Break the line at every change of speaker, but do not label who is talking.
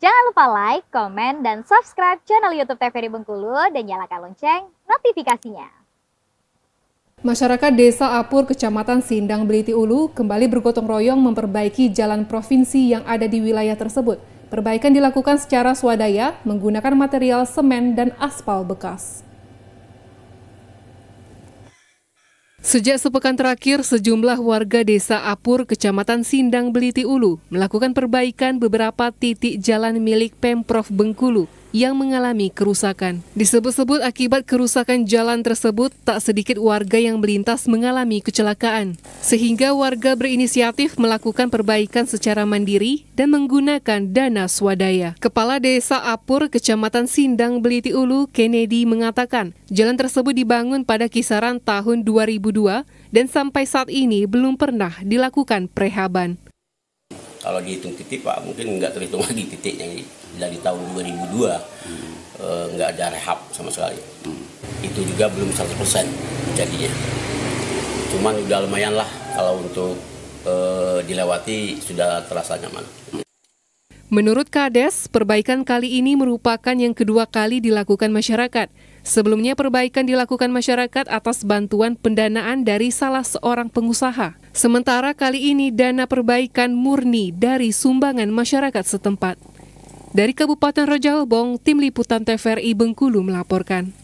Jangan lupa like, komen, dan subscribe channel YouTube TVRI Bengkulu dan nyalakan lonceng notifikasinya. Masyarakat Desa Apur, Kecamatan Sindang Beliti Ulu kembali bergotong royong memperbaiki jalan provinsi yang ada di wilayah tersebut. Perbaikan dilakukan secara swadaya menggunakan material semen dan aspal bekas. Sejak sepekan terakhir, sejumlah warga desa Apur, Kecamatan Sindang Beliti Ulu, melakukan perbaikan beberapa titik jalan milik Pemprov Bengkulu yang mengalami kerusakan. Disebut-sebut akibat kerusakan jalan tersebut, tak sedikit warga yang melintas mengalami kecelakaan. Sehingga warga berinisiatif melakukan perbaikan secara mandiri dan menggunakan dana swadaya. Kepala Desa Apur, Kecamatan Sindang, Beliti Ulu, Kennedy mengatakan, jalan tersebut dibangun pada kisaran tahun 2002 dan sampai saat ini belum pernah dilakukan prehaban
kalau dihitung titik pak mungkin nggak terhitung lagi titiknya dari tahun 2002 hmm. e, nggak ada rehab sama sekali hmm. itu juga belum 100% jadinya cuman udah lumayan lah kalau untuk e, dilewati sudah terasa nyaman
Menurut Kades, perbaikan kali ini merupakan yang kedua kali dilakukan masyarakat. Sebelumnya perbaikan dilakukan masyarakat atas bantuan pendanaan dari salah seorang pengusaha. Sementara kali ini dana perbaikan murni dari sumbangan masyarakat setempat. Dari Kabupaten Rojalbong Tim Liputan TVRI Bengkulu melaporkan.